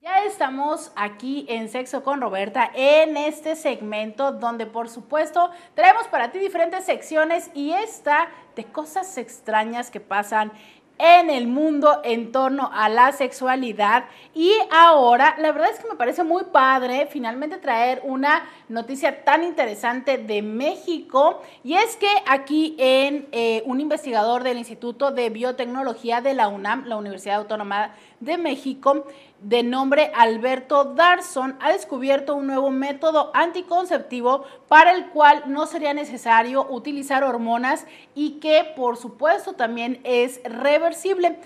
Ya estamos aquí en Sexo con Roberta en este segmento donde por supuesto traemos para ti diferentes secciones y esta de cosas extrañas que pasan en el mundo en torno a la sexualidad. Y ahora, la verdad es que me parece muy padre finalmente traer una noticia tan interesante de México. Y es que aquí en eh, un investigador del Instituto de Biotecnología de la UNAM, la Universidad Autónoma de México, de nombre Alberto Darson, ha descubierto un nuevo método anticonceptivo para el cual no sería necesario utilizar hormonas y que por supuesto también es irreversible.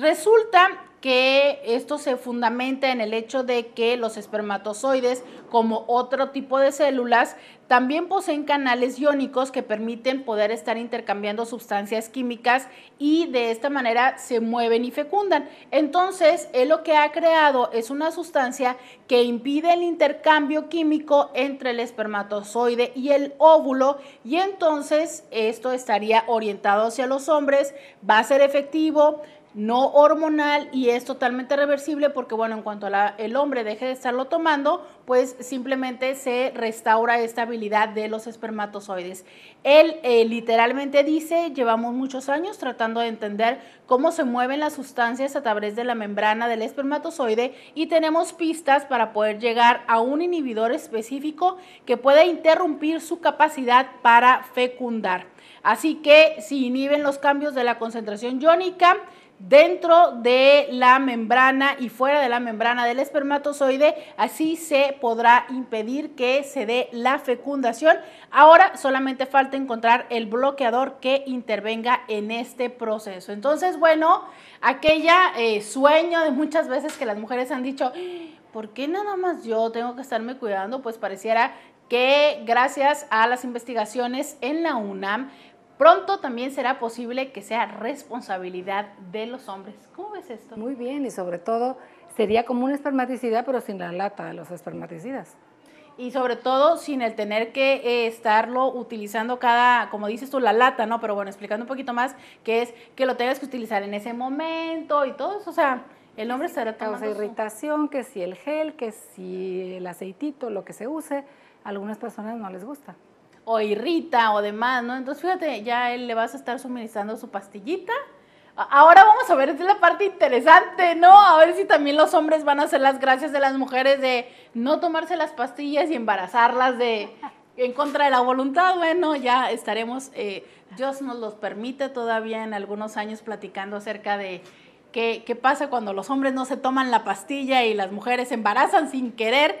Resulta que esto se fundamenta en el hecho de que los espermatozoides, como otro tipo de células, también poseen canales iónicos que permiten poder estar intercambiando sustancias químicas y de esta manera se mueven y fecundan. Entonces, él lo que ha creado es una sustancia que impide el intercambio químico entre el espermatozoide y el óvulo y entonces esto estaría orientado hacia los hombres, va a ser efectivo, no hormonal y es totalmente reversible porque, bueno, en cuanto el hombre deje de estarlo tomando, pues simplemente se restaura esta habilidad de los espermatozoides. Él eh, literalmente dice, llevamos muchos años tratando de entender cómo se mueven las sustancias a través de la membrana del espermatozoide y tenemos pistas para poder llegar a un inhibidor específico que pueda interrumpir su capacidad para fecundar. Así que si inhiben los cambios de la concentración iónica, dentro de la membrana y fuera de la membrana del espermatozoide. Así se podrá impedir que se dé la fecundación. Ahora solamente falta encontrar el bloqueador que intervenga en este proceso. Entonces, bueno, aquella eh, sueño de muchas veces que las mujeres han dicho, ¿por qué nada más yo tengo que estarme cuidando? Pues pareciera que gracias a las investigaciones en la UNAM, Pronto también será posible que sea responsabilidad de los hombres. ¿Cómo ves esto? Muy bien, y sobre todo sería como una espermaticidad, pero sin la lata de los espermaticidas. Y sobre todo sin el tener que eh, estarlo utilizando cada, como dices tú, la lata, ¿no? Pero bueno, explicando un poquito más, que es que lo tengas que utilizar en ese momento y todo eso, o sea, el hombre estará tomando... Causa irritación, que si el gel, que si el aceitito, lo que se use, a algunas personas no les gusta o irrita o demás, ¿no? Entonces, fíjate, ya él le vas a estar suministrando su pastillita. Ahora vamos a ver, es la parte interesante, ¿no? A ver si también los hombres van a hacer las gracias de las mujeres de no tomarse las pastillas y embarazarlas de en contra de la voluntad. Bueno, ya estaremos, eh, Dios nos los permite todavía en algunos años platicando acerca de qué, qué pasa cuando los hombres no se toman la pastilla y las mujeres embarazan sin querer.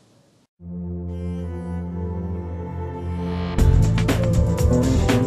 Música